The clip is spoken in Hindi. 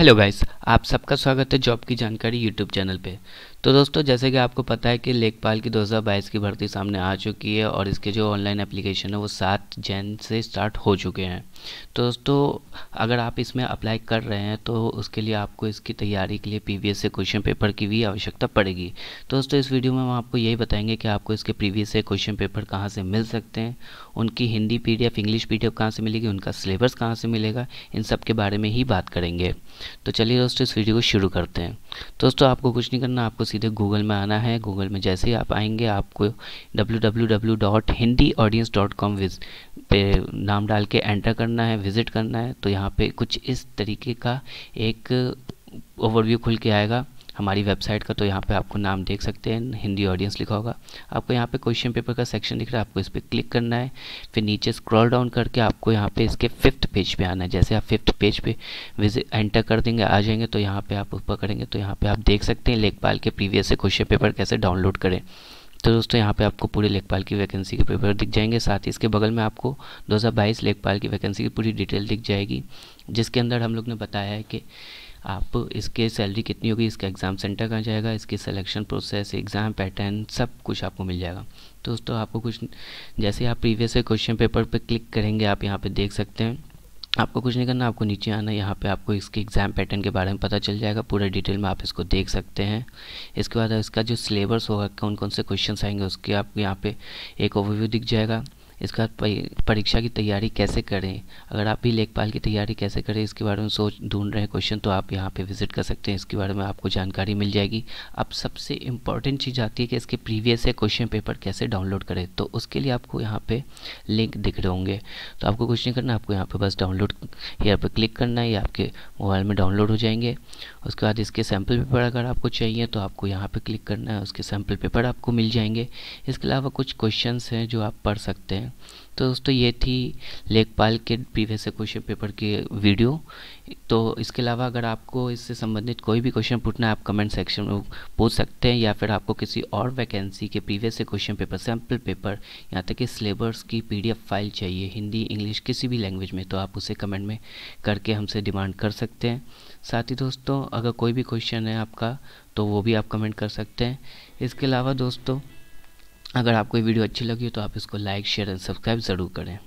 हेलो गाइस आप सबका स्वागत है जॉब की जानकारी यूट्यूब चैनल पे तो दोस्तों जैसे कि आपको पता है कि लेखपाल की 2022 की भर्ती सामने आ चुकी है और इसके जो ऑनलाइन एप्लीकेशन है वो सात जैन से स्टार्ट हो चुके हैं तो दोस्तों अगर आप इसमें अप्लाई कर रहे हैं तो उसके लिए आपको इसकी तैयारी के लिए पी से क्वेश्चन पेपर की भी आवश्यकता पड़ेगी तो दोस्तों इस वीडियो में हम आपको यही बताएंगे कि आपको इसके प्रीवियस से क्वेश्चन पेपर कहाँ से मिल सकते हैं उनकी हिंदी पी इंग्लिश पी कहाँ से मिलेगी उनका सिलेबस कहाँ से मिलेगा इन सब के बारे में ही बात करेंगे तो चलिए दोस्तों इस वीडियो को शुरू करते हैं दोस्तों आपको कुछ नहीं करना आपको सीधे गूगल में आना है गूगल में जैसे ही आप आएंगे आपको www.hindiaudience.com पे नाम डाल के एंटर करना है विज़िट करना है तो यहाँ पे कुछ इस तरीके का एक ओवरव्यू खुल के आएगा हमारी वेबसाइट का तो यहाँ पे आपको नाम देख सकते हैं हिंदी ऑडियंस लिखा होगा आपको यहाँ पे क्वेश्चन पेपर का सेक्शन दिख रहा है आपको इस पर क्लिक करना है फिर नीचे स्क्रॉल डाउन करके आपको यहाँ पे इसके फिफ्थ पेज पे आना है जैसे आप फिफ्थ पेज पे विजिट एंटर कर देंगे आ जाएंगे तो यहाँ पर आप ऊपर करेंगे तो यहाँ पर आप देख सकते हैं लेखपाल के प्रीवियस से क्वेश्चन पेपर कैसे डाउनलोड करें तो दोस्तों यहाँ पे आपको पूरे लेखपाल की वैकेंसी के पेपर दिख जाएंगे साथ ही इसके बगल में आपको 2022 लेखपाल की वैकेंसी की पूरी डिटेल दिख जाएगी जिसके अंदर हम लोग ने बताया है कि आप इसके सैलरी कितनी होगी इसका एग्ज़ाम सेंटर कहाँ जाएगा इसकी सिलेक्शन प्रोसेस एग्ज़ाम पैटर्न सब कुछ आपको मिल जाएगा तो दोस्तों आपको कुछ जैसे आप प्रीवियस क्वेश्चन पेपर पर पे क्लिक करेंगे आप यहाँ पर देख सकते हैं आपको कुछ नहीं करना आपको नीचे आना यहाँ पे आपको इसके एग्ज़ाम पैटर्न के बारे में पता चल जाएगा पूरा डिटेल में आप इसको देख सकते हैं इसके बाद इसका जो सिलेबस होगा कौन कौन से क्वेश्चन आएंगे उसके आपको यहाँ पे एक ओवरव्यू दिख जाएगा इसका परीक्षा की तैयारी कैसे करें अगर आप भी लेखपाल की तैयारी कैसे करें इसके बारे में सोच ढूंढ रहे हैं क्वेश्चन तो आप यहाँ पे विजिट कर सकते हैं इसके बारे में आपको जानकारी मिल जाएगी अब सबसे इम्पॉर्टेंट चीज़ आती है कि इसके प्रीवियस है क्वेश्चन पेपर कैसे डाउनलोड करें तो उसके लिए आपको यहाँ पर लिंक दिख रहे होंगे तो आपको कुछ नहीं करना आपको यहाँ पर बस डाउनलोड यहाँ पर क्लिक करना है ये आपके मोबाइल में डाउनलोड हो जाएंगे उसके बाद इसके सैम्पल पेपर अगर आपको चाहिए तो आपको यहाँ पर क्लिक करना है उसके सैम्पल पेपर आपको मिल जाएंगे इसके अलावा कुछ क्वेश्चन हैं जो आप पढ़ सकते हैं तो दोस्तों ये थी लेखपाल के प्रीवियस क्वेश्चन पेपर की वीडियो तो इसके अलावा अगर आपको इससे संबंधित कोई भी क्वेश्चन पूछना है आप कमेंट सेक्शन में पूछ सकते हैं या फिर आपको किसी और वैकेंसी के previous question paper sample paper यहाँ तक कि सिलेबस की पीडीएफ फाइल चाहिए हिंदी इंग्लिश किसी भी लैंग्वेज में तो आप उसे कमेंट में करके हमसे डिमांड कर सकते हैं साथ ही दोस्तों अगर कोई भी क्वेश्चन है आपका तो वो भी आप कमेंट कर सकते हैं इसके अलावा दोस्तों अगर आपको ये वीडियो अच्छी लगी हो तो आप इसको लाइक शेयर एंड सब्सक्राइब ज़रूर करें